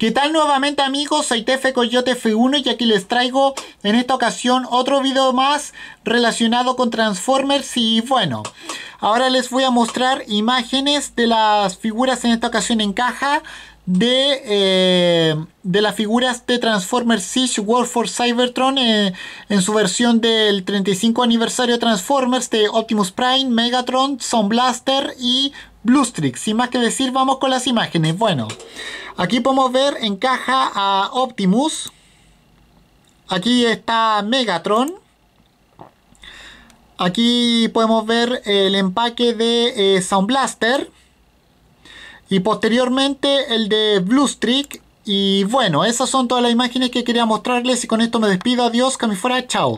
¿Qué tal nuevamente amigos? Soy Tefe Coyote F1 y aquí les traigo en esta ocasión otro video más relacionado con Transformers y bueno, ahora les voy a mostrar imágenes de las figuras en esta ocasión en caja de, eh, de las figuras de Transformers Siege War for Cybertron eh, en su versión del 35 aniversario Transformers de Optimus Prime, Megatron, Sound Blaster y Bluestreak, Sin más que decir, vamos con las imágenes. Bueno... Aquí podemos ver en caja a Optimus. Aquí está Megatron. Aquí podemos ver el empaque de eh, Sound Blaster. Y posteriormente el de Blue Streak. Y bueno, esas son todas las imágenes que quería mostrarles. Y con esto me despido. Adiós, que me fuera. Chao.